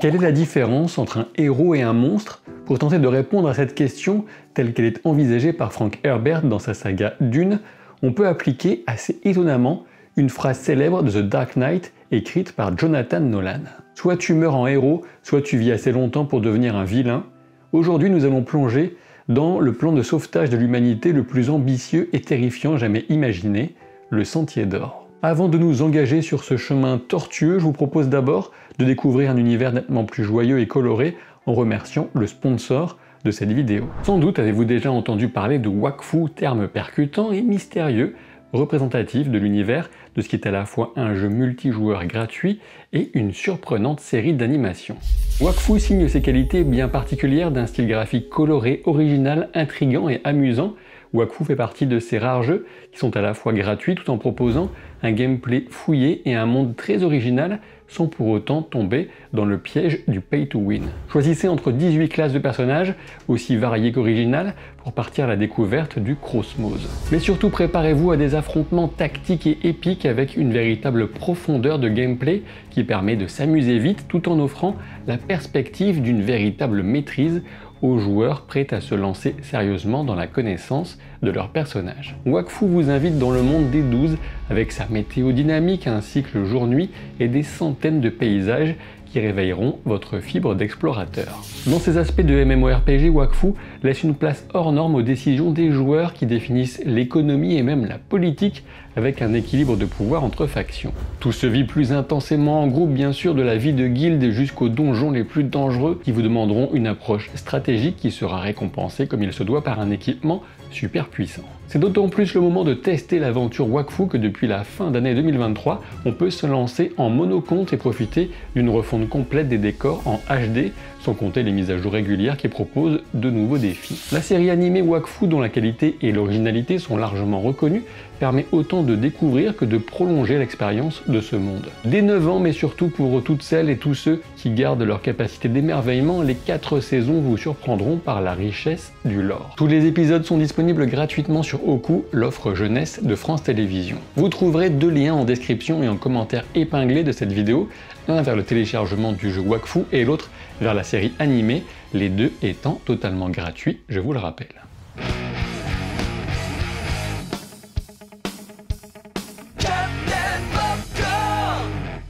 Quelle est la différence entre un héros et un monstre Pour tenter de répondre à cette question telle qu'elle est envisagée par Frank Herbert dans sa saga Dune, on peut appliquer assez étonnamment une phrase célèbre de The Dark Knight écrite par Jonathan Nolan. Soit tu meurs en héros, soit tu vis assez longtemps pour devenir un vilain. Aujourd'hui, nous allons plonger dans le plan de sauvetage de l'humanité le plus ambitieux et terrifiant jamais imaginé, le Sentier d'Or. Avant de nous engager sur ce chemin tortueux, je vous propose d'abord de découvrir un univers nettement plus joyeux et coloré en remerciant le sponsor de cette vidéo. Sans doute avez-vous déjà entendu parler de Wakfu, terme percutant et mystérieux, représentatif de l'univers de ce qui est à la fois un jeu multijoueur gratuit et une surprenante série d'animations. Wakfu signe ses qualités bien particulières d'un style graphique coloré, original, intrigant et amusant, Waku fait partie de ces rares jeux qui sont à la fois gratuits tout en proposant un gameplay fouillé et un monde très original sans pour autant tomber dans le piège du pay to win. Choisissez entre 18 classes de personnages, aussi variées qu'originales, pour partir à la découverte du Crossmose. Mais surtout préparez-vous à des affrontements tactiques et épiques avec une véritable profondeur de gameplay qui permet de s'amuser vite tout en offrant la perspective d'une véritable maîtrise aux joueurs prêts à se lancer sérieusement dans la connaissance de leur personnage. Wakfu vous invite dans le monde des 12 avec sa météo dynamique, un cycle jour-nuit et des centaines de paysages qui réveilleront votre fibre d'explorateur. Dans ces aspects de MMORPG, Wakfu laisse une place hors norme aux décisions des joueurs qui définissent l'économie et même la politique avec un équilibre de pouvoir entre factions. Tout se vit plus intensément en groupe bien sûr de la vie de guilde jusqu'aux donjons les plus dangereux qui vous demanderont une approche stratégique qui sera récompensée comme il se doit par un équipement super puissant. C'est d'autant plus le moment de tester l'aventure Wakfu que depuis la fin d'année 2023, on peut se lancer en monocompte et profiter d'une refonte complète des décors en HD sans compter les mises à jour régulières qui proposent de nouveaux défis. La série animée Wakfu, dont la qualité et l'originalité sont largement reconnues, permet autant de découvrir que de prolonger l'expérience de ce monde. Dès 9 ans, mais surtout pour toutes celles et tous ceux qui gardent leur capacité d'émerveillement, les 4 saisons vous surprendront par la richesse du lore. Tous les épisodes sont disponibles gratuitement sur Oku, l'offre jeunesse de France Télévisions. Vous trouverez deux liens en description et en commentaire épinglé de cette vidéo un vers le téléchargement du jeu Wakfu et l'autre vers la série animée, les deux étant totalement gratuits, je vous le rappelle.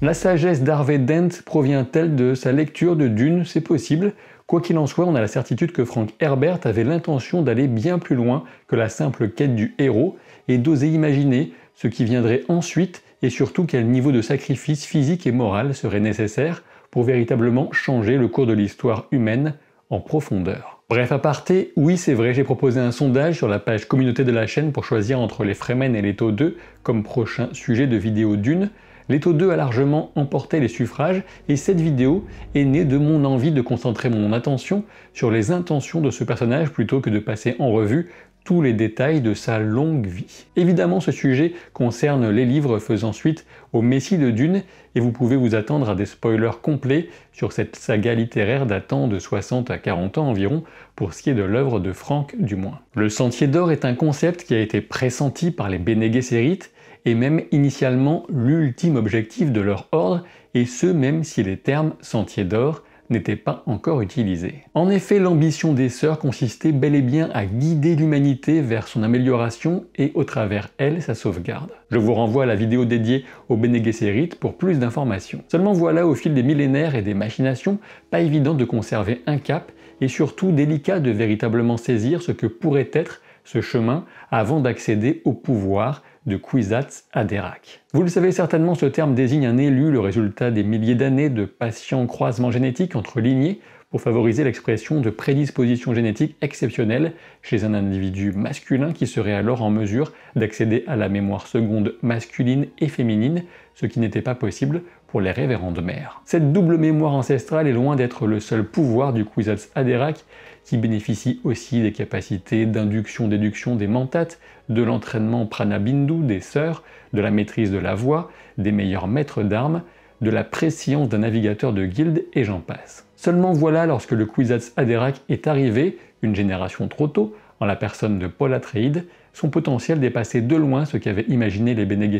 La sagesse d'Harvey Dent provient-elle de sa lecture de Dune C'est possible. Quoi qu'il en soit, on a la certitude que Frank Herbert avait l'intention d'aller bien plus loin que la simple quête du héros et d'oser imaginer ce qui viendrait ensuite et surtout quel niveau de sacrifice physique et moral serait nécessaire pour véritablement changer le cours de l'histoire humaine en profondeur. Bref, aparté, oui c'est vrai, j'ai proposé un sondage sur la page communauté de la chaîne pour choisir entre les Fremen et les Taux 2 comme prochain sujet de vidéo d'une. les taux 2 a largement emporté les suffrages et cette vidéo est née de mon envie de concentrer mon attention sur les intentions de ce personnage plutôt que de passer en revue les détails de sa longue vie. Évidemment, ce sujet concerne les livres faisant suite au Messie de Dune, et vous pouvez vous attendre à des spoilers complets sur cette saga littéraire datant de 60 à 40 ans environ, pour ce qui est de l'œuvre de Franck du moins. Le Sentier d'Or est un concept qui a été pressenti par les Bene Gesserit, et même initialement l'ultime objectif de leur ordre, et ce même si les termes Sentier d'Or n'était pas encore utilisée. En effet, l'ambition des sœurs consistait bel et bien à guider l'humanité vers son amélioration et au travers elle sa sauvegarde. Je vous renvoie à la vidéo dédiée aux Bene pour plus d'informations. Seulement voilà, au fil des millénaires et des machinations, pas évident de conserver un cap et surtout délicat de véritablement saisir ce que pourrait être ce chemin avant d'accéder au pouvoir de Kwisatz Haderach. Vous le savez certainement, ce terme désigne un élu, le résultat des milliers d'années de patients croisements génétiques entre lignées pour favoriser l'expression de prédispositions génétiques exceptionnelles chez un individu masculin qui serait alors en mesure d'accéder à la mémoire seconde masculine et féminine, ce qui n'était pas possible pour les révérendes mères. Cette double mémoire ancestrale est loin d'être le seul pouvoir du Kwisatz Haderach, qui bénéficie aussi des capacités d'induction-déduction des mentates, de l'entraînement pranabindu des sœurs, de la maîtrise de la voix, des meilleurs maîtres d'armes, de la préscience d'un navigateur de guilde et j'en passe. Seulement voilà, lorsque le Kwisatz Haderach est arrivé, une génération trop tôt, en la personne de Paul Atreides, son potentiel dépassait de loin ce qu'avaient imaginé les Bene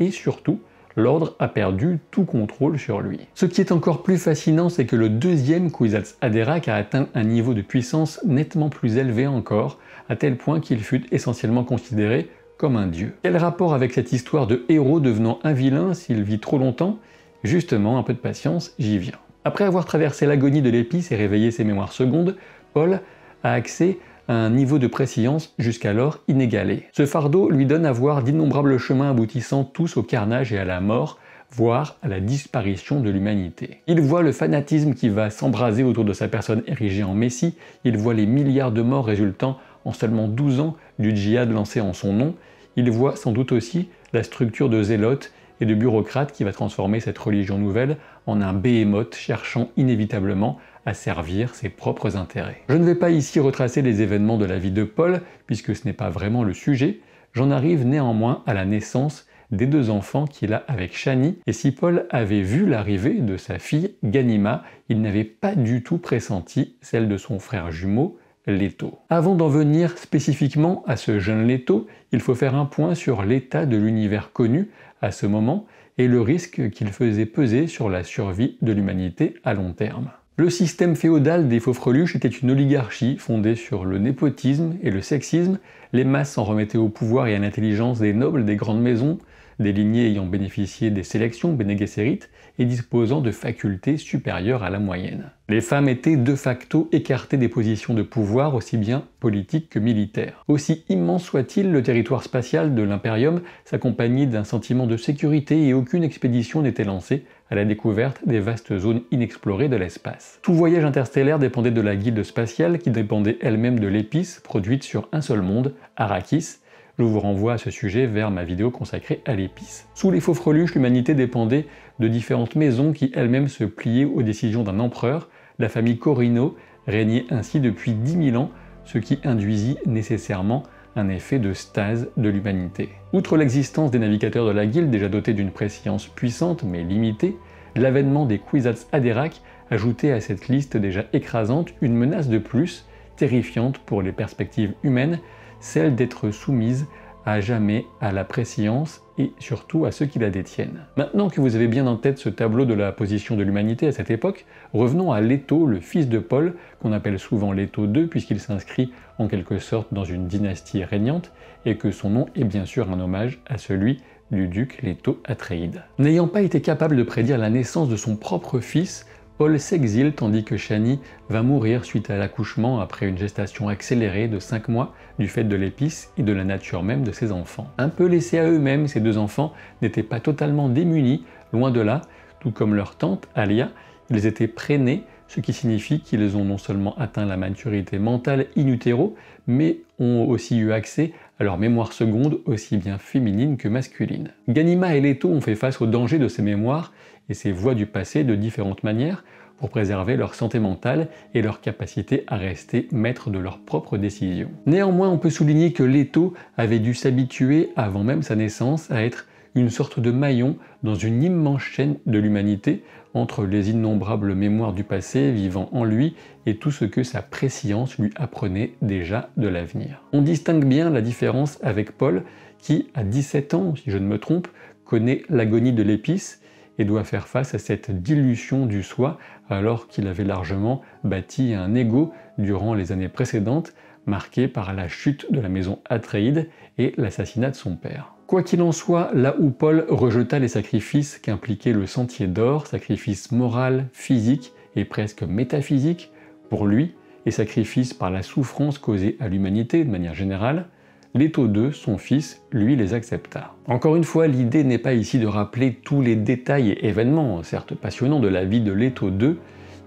et surtout l'ordre a perdu tout contrôle sur lui. Ce qui est encore plus fascinant, c'est que le deuxième Kwisatz Haderach a atteint un niveau de puissance nettement plus élevé encore, à tel point qu'il fut essentiellement considéré comme un dieu. Quel rapport avec cette histoire de héros devenant un vilain s'il vit trop longtemps Justement, un peu de patience, j'y viens. Après avoir traversé l'agonie de l'épice et réveillé ses mémoires secondes, Paul a accès un niveau de préscience jusqu'alors inégalé. Ce fardeau lui donne à voir d'innombrables chemins aboutissant tous au carnage et à la mort, voire à la disparition de l'humanité. Il voit le fanatisme qui va s'embraser autour de sa personne érigée en Messie, il voit les milliards de morts résultant en seulement 12 ans du djihad lancé en son nom, il voit sans doute aussi la structure de zélotes et de bureaucrates qui va transformer cette religion nouvelle en un béhémoth cherchant inévitablement à servir ses propres intérêts. Je ne vais pas ici retracer les événements de la vie de Paul, puisque ce n'est pas vraiment le sujet, j'en arrive néanmoins à la naissance des deux enfants qu'il a avec Shani, et si Paul avait vu l'arrivée de sa fille Ganima, il n'avait pas du tout pressenti celle de son frère jumeau, Leto. Avant d'en venir spécifiquement à ce jeune Leto, il faut faire un point sur l'état de l'univers connu à ce moment et le risque qu'il faisait peser sur la survie de l'humanité à long terme. Le système féodal des faufreluches était une oligarchie fondée sur le népotisme et le sexisme, les masses s'en remettaient au pouvoir et à l'intelligence des nobles des grandes maisons, des lignées ayant bénéficié des sélections Bene et disposant de facultés supérieures à la moyenne. Les femmes étaient de facto écartées des positions de pouvoir aussi bien politiques que militaires. Aussi immense soit-il, le territoire spatial de l'Imperium s'accompagnait d'un sentiment de sécurité et aucune expédition n'était lancée à la découverte des vastes zones inexplorées de l'espace. Tout voyage interstellaire dépendait de la guilde spatiale qui dépendait elle-même de l'épice produite sur un seul monde, Arrakis, je vous renvoie à ce sujet vers ma vidéo consacrée à l'épice. Sous les Faux-Freluches, l'humanité dépendait de différentes maisons qui elles-mêmes se pliaient aux décisions d'un empereur. La famille Corino régnait ainsi depuis 10 000 ans, ce qui induisit nécessairement un effet de stase de l'humanité. Outre l'existence des navigateurs de la guilde, déjà dotés d'une préscience puissante mais limitée, l'avènement des Kwisatz Haderach ajoutait à cette liste déjà écrasante une menace de plus, terrifiante pour les perspectives humaines, celle d'être soumise à jamais à la préscience et surtout à ceux qui la détiennent. Maintenant que vous avez bien en tête ce tableau de la position de l'humanité à cette époque, revenons à Leto, le fils de Paul, qu'on appelle souvent Leto II puisqu'il s'inscrit en quelque sorte dans une dynastie régnante et que son nom est bien sûr un hommage à celui du duc Leto Atreide. N'ayant pas été capable de prédire la naissance de son propre fils, Paul s'exile tandis que Shani va mourir suite à l'accouchement après une gestation accélérée de 5 mois du fait de l'épice et de la nature même de ses enfants. Un peu laissés à eux-mêmes, ces deux enfants n'étaient pas totalement démunis, loin de là, tout comme leur tante, Alia, ils étaient prénés, ce qui signifie qu'ils ont non seulement atteint la maturité mentale in utero, mais ont aussi eu accès à leur mémoire seconde aussi bien féminine que masculine. Ganima et Leto ont fait face au danger de ces mémoires et ses voix du passé de différentes manières pour préserver leur santé mentale et leur capacité à rester maître de leurs propres décisions. Néanmoins, on peut souligner que Leto avait dû s'habituer avant même sa naissance à être une sorte de maillon dans une immense chaîne de l'humanité entre les innombrables mémoires du passé vivant en lui et tout ce que sa préscience lui apprenait déjà de l'avenir. On distingue bien la différence avec Paul qui, à 17 ans, si je ne me trompe, connaît l'agonie de l'épice et doit faire face à cette dilution du soi alors qu'il avait largement bâti un ego durant les années précédentes, marqué par la chute de la maison Atreide et l'assassinat de son père. Quoi qu'il en soit, là où Paul rejeta les sacrifices qu'impliquait le sentier d'or, sacrifice moral, physique et presque métaphysique, pour lui, et sacrifices par la souffrance causée à l'humanité de manière générale, Leto II, son fils, lui les accepta. Encore une fois, l'idée n'est pas ici de rappeler tous les détails et événements, certes passionnants, de la vie de Leto II,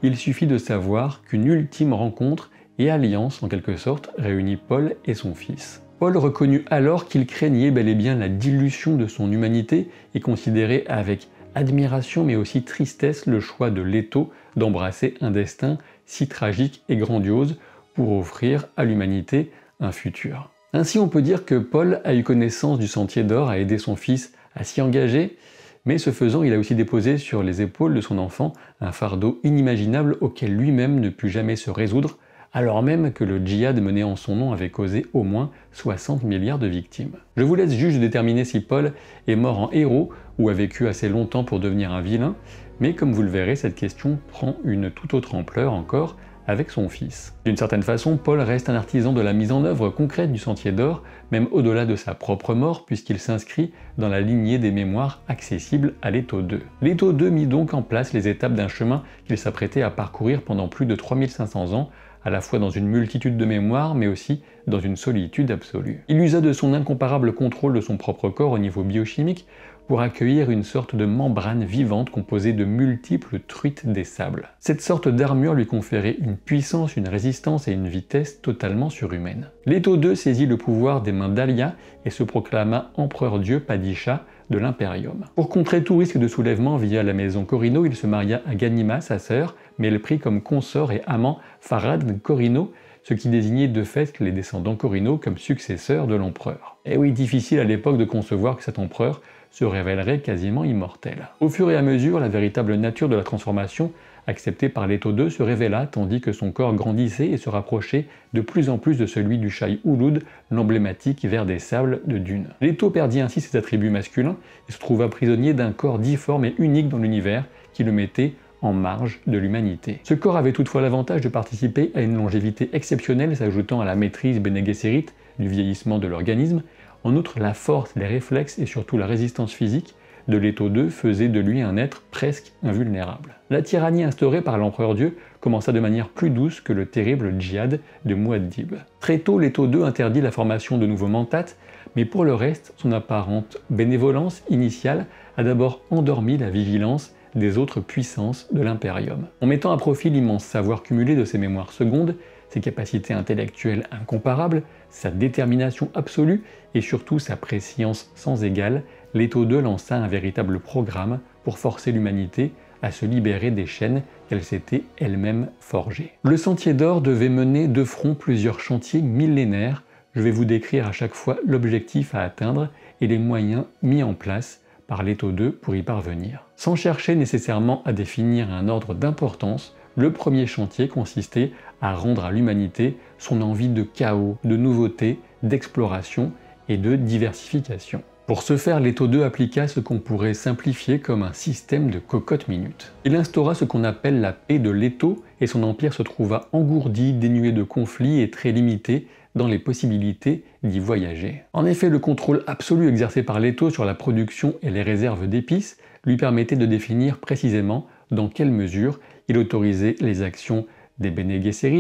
il suffit de savoir qu'une ultime rencontre et alliance, en quelque sorte, réunit Paul et son fils. Paul reconnut alors qu'il craignait bel et bien la dilution de son humanité et considérait avec admiration mais aussi tristesse le choix de Leto d'embrasser un destin si tragique et grandiose pour offrir à l'humanité un futur. Ainsi, on peut dire que Paul a eu connaissance du sentier d'or, a aidé son fils à s'y engager, mais ce faisant, il a aussi déposé sur les épaules de son enfant un fardeau inimaginable auquel lui-même ne put jamais se résoudre, alors même que le djihad mené en son nom avait causé au moins 60 milliards de victimes. Je vous laisse juge déterminer si Paul est mort en héros ou a vécu assez longtemps pour devenir un vilain, mais comme vous le verrez, cette question prend une toute autre ampleur encore avec son fils. D'une certaine façon, Paul reste un artisan de la mise en œuvre concrète du Sentier d'Or, même au-delà de sa propre mort, puisqu'il s'inscrit dans la lignée des mémoires accessibles à l'étau 2. L'étau 2 mit donc en place les étapes d'un chemin qu'il s'apprêtait à parcourir pendant plus de 3500 ans, à la fois dans une multitude de mémoires, mais aussi dans une solitude absolue. Il usa de son incomparable contrôle de son propre corps au niveau biochimique pour accueillir une sorte de membrane vivante composée de multiples truites des sables. Cette sorte d'armure lui conférait une puissance, une résistance et une vitesse totalement surhumaines. Leto II saisit le pouvoir des mains d'Alia et se proclama empereur-dieu Padisha de l'Imperium. Pour contrer tout risque de soulèvement via la maison Corino, il se maria à Ganima, sa sœur, mais elle prit comme consort et amant Farad Corino, ce qui désignait de fait les descendants Corino comme successeurs de l'empereur. Et eh oui, difficile à l'époque de concevoir que cet empereur se révélerait quasiment immortel. Au fur et à mesure, la véritable nature de la transformation acceptée par Leto II se révéla tandis que son corps grandissait et se rapprochait de plus en plus de celui du Shai Ulud, l'emblématique vers des sables de Dune. Leto perdit ainsi ses attributs masculins et se trouva prisonnier d'un corps difforme et unique dans l'univers qui le mettait en marge de l'humanité. Ce corps avait toutefois l'avantage de participer à une longévité exceptionnelle s'ajoutant à la maîtrise Bene du vieillissement de l'organisme. En outre, la force, les réflexes et surtout la résistance physique de l'étau 2 faisait de lui un être presque invulnérable. La tyrannie instaurée par l'empereur Dieu commença de manière plus douce que le terrible djihad de Muad'Dib. Très tôt, l'étau 2 interdit la formation de nouveaux mentates, mais pour le reste, son apparente bénévolence initiale a d'abord endormi la vigilance des autres puissances de l'impérium. En mettant à profit l'immense savoir cumulé de ses mémoires secondes, ses capacités intellectuelles incomparables, sa détermination absolue et surtout sa préscience sans égale, Leto II lança un véritable programme pour forcer l'humanité à se libérer des chaînes qu'elle s'était elle-même forgées. Le Sentier d'Or devait mener de front plusieurs chantiers millénaires. Je vais vous décrire à chaque fois l'objectif à atteindre et les moyens mis en place par l'étau 2 pour y parvenir. Sans chercher nécessairement à définir un ordre d'importance, le premier chantier consistait à rendre à l'humanité son envie de chaos, de nouveauté, d'exploration et de diversification. Pour ce faire, Leto 2 appliqua ce qu'on pourrait simplifier comme un système de cocotte minute. Il instaura ce qu'on appelle la paix de Leto et son empire se trouva engourdi, dénué de conflits et très limité dans les possibilités d'y voyager. En effet, le contrôle absolu exercé par Leto sur la production et les réserves d'épices lui permettait de définir précisément dans quelle mesure il autorisait les actions des Bene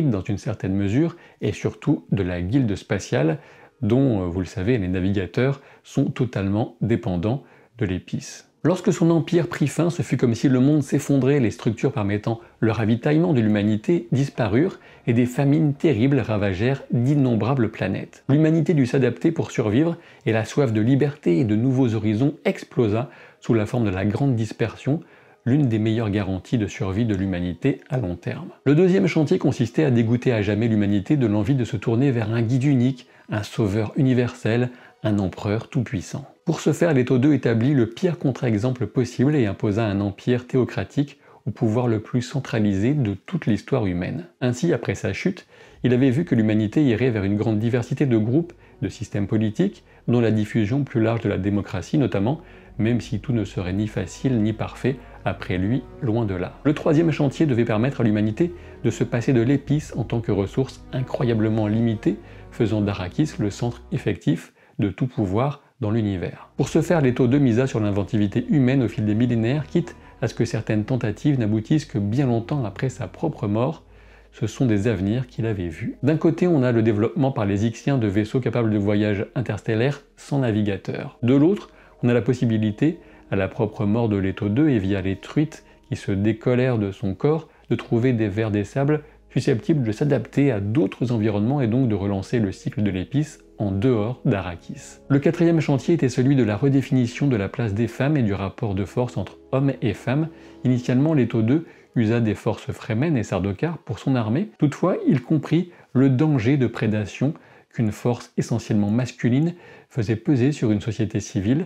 dans une certaine mesure et surtout de la guilde spatiale dont, euh, vous le savez, les navigateurs sont totalement dépendants de l'épice. Lorsque son empire prit fin, ce fut comme si le monde s'effondrait, les structures permettant le ravitaillement de l'humanité disparurent et des famines terribles ravagèrent d'innombrables planètes. L'humanité dut s'adapter pour survivre et la soif de liberté et de nouveaux horizons explosa sous la forme de la Grande Dispersion, l'une des meilleures garanties de survie de l'humanité à long terme. Le deuxième chantier consistait à dégoûter à jamais l'humanité de l'envie de se tourner vers un guide unique, un sauveur universel, un empereur tout-puissant. Pour ce faire, Leto II établit le pire contre-exemple possible et imposa un empire théocratique au pouvoir le plus centralisé de toute l'histoire humaine. Ainsi, après sa chute, il avait vu que l'humanité irait vers une grande diversité de groupes, de systèmes politiques, dont la diffusion plus large de la démocratie notamment, même si tout ne serait ni facile ni parfait après lui, loin de là. Le troisième chantier devait permettre à l'humanité de se passer de l'épice en tant que ressource incroyablement limitée faisant d'Arakis le centre effectif de tout pouvoir dans l'univers. Pour ce faire, les taux de Misa sur l'inventivité humaine au fil des millénaires, quitte à ce que certaines tentatives n'aboutissent que bien longtemps après sa propre mort, ce sont des avenirs qu'il avait vus. D'un côté, on a le développement par les Ixiens de vaisseaux capables de voyages interstellaires sans navigateur. De l'autre, on a la possibilité, à la propre mort de Leto 2 et via les truites qui se décollèrent de son corps, de trouver des vers des sables susceptible de s'adapter à d'autres environnements et donc de relancer le cycle de l'épice en dehors d'Arakis. Le quatrième chantier était celui de la redéfinition de la place des femmes et du rapport de force entre hommes et femmes. Initialement, Leto II usa des forces Fremen et Sardaukar pour son armée, toutefois il comprit le danger de prédation qu'une force essentiellement masculine faisait peser sur une société civile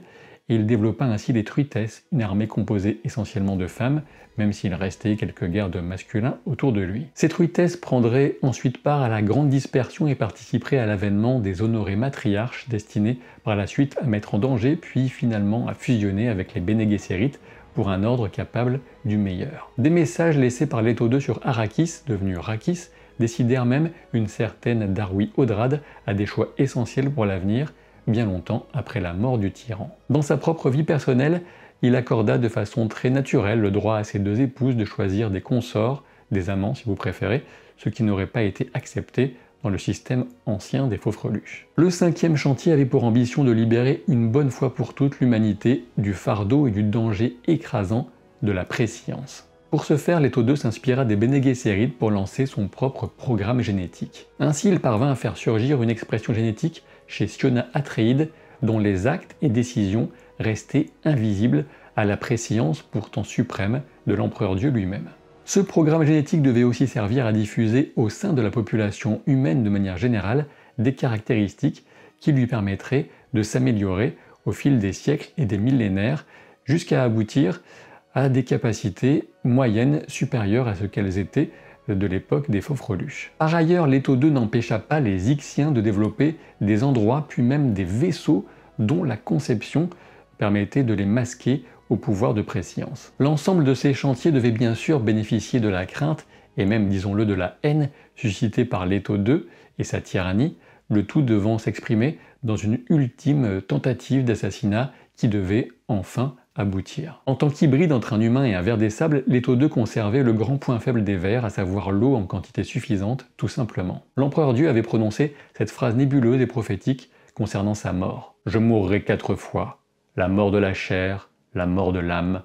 il développa ainsi les truites, une armée composée essentiellement de femmes, même s'il restait quelques gardes masculins autour de lui. Ces truitesses prendraient ensuite part à la grande dispersion et participeraient à l'avènement des honorés matriarches destinés par la suite à mettre en danger, puis finalement à fusionner avec les Bene pour un ordre capable du meilleur. Des messages laissés par Leto II sur Arrakis, devenu Rakis, décidèrent même une certaine Darwi Odrad à des choix essentiels pour l'avenir, bien longtemps après la mort du tyran. Dans sa propre vie personnelle, il accorda de façon très naturelle le droit à ses deux épouses de choisir des consorts, des amants si vous préférez, ce qui n'aurait pas été accepté dans le système ancien des faux Le cinquième chantier avait pour ambition de libérer une bonne fois pour toutes l'humanité du fardeau et du danger écrasant de la préscience. Pour ce faire, Leto II s'inspira des Bene pour lancer son propre programme génétique. Ainsi, il parvint à faire surgir une expression génétique chez Siona Atreide, dont les actes et décisions restaient invisibles à la préscience pourtant suprême de l'empereur Dieu lui-même. Ce programme génétique devait aussi servir à diffuser au sein de la population humaine de manière générale des caractéristiques qui lui permettraient de s'améliorer au fil des siècles et des millénaires jusqu'à aboutir à des capacités moyennes supérieures à ce qu'elles étaient de l'époque des reluches. Par ailleurs, l'étau 2 n'empêcha pas les Ixiens de développer des endroits puis même des vaisseaux dont la conception permettait de les masquer au pouvoir de préscience. L'ensemble de ces chantiers devait bien sûr bénéficier de la crainte et même, disons-le, de la haine suscitée par l'étau 2 et sa tyrannie, le tout devant s'exprimer dans une ultime tentative d'assassinat qui devait enfin aboutir. En tant qu'hybride entre un humain et un ver des sables, les taux 2 conservaient le grand point faible des vers, à savoir l'eau en quantité suffisante, tout simplement. L'empereur Dieu avait prononcé cette phrase nébuleuse et prophétique concernant sa mort. Je mourrai quatre fois, la mort de la chair, la mort de l'âme,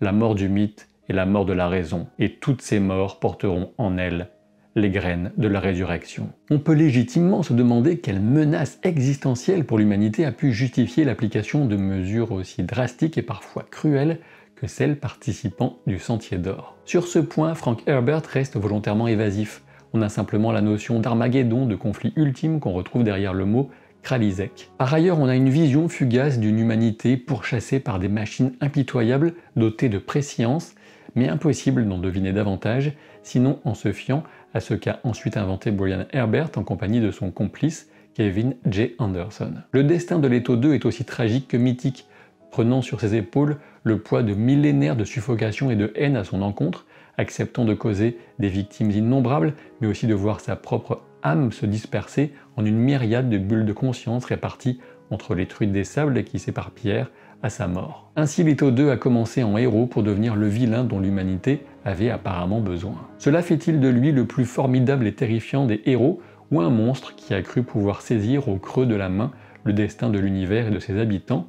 la mort du mythe et la mort de la raison, et toutes ces morts porteront en elles les graines de la résurrection. On peut légitimement se demander quelle menace existentielle pour l'humanité a pu justifier l'application de mesures aussi drastiques et parfois cruelles que celles participant du Sentier d'Or. Sur ce point, Frank Herbert reste volontairement évasif. On a simplement la notion d'Armageddon, de conflit ultime qu'on retrouve derrière le mot Kralizek. Par ailleurs, on a une vision fugace d'une humanité pourchassée par des machines impitoyables dotées de préscience, mais impossible d'en deviner davantage, sinon en se fiant à ce qu'a ensuite inventé Brian Herbert en compagnie de son complice Kevin J. Anderson. Le destin de Leto 2 est aussi tragique que mythique, prenant sur ses épaules le poids de millénaires de suffocation et de haine à son encontre, acceptant de causer des victimes innombrables, mais aussi de voir sa propre âme se disperser en une myriade de bulles de conscience réparties entre les truites des sables qui s'éparpillèrent à sa mort. Ainsi, Léto 2 a commencé en héros pour devenir le vilain dont l'humanité avait apparemment besoin. Cela fait-il de lui le plus formidable et terrifiant des héros ou un monstre qui a cru pouvoir saisir au creux de la main le destin de l'univers et de ses habitants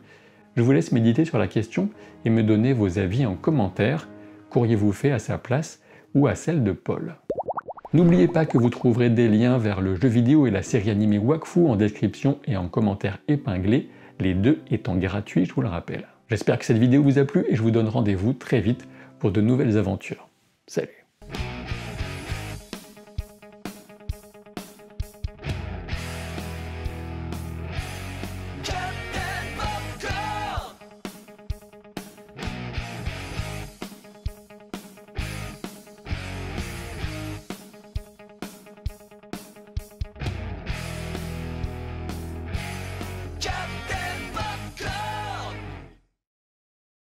Je vous laisse méditer sur la question et me donner vos avis en commentaire. Qu'auriez-vous fait à sa place ou à celle de Paul N'oubliez pas que vous trouverez des liens vers le jeu vidéo et la série animée Wakfu en description et en commentaire épinglés. les deux étant gratuits, je vous le rappelle. J'espère que cette vidéo vous a plu et je vous donne rendez-vous très vite pour de nouvelles aventures. Salut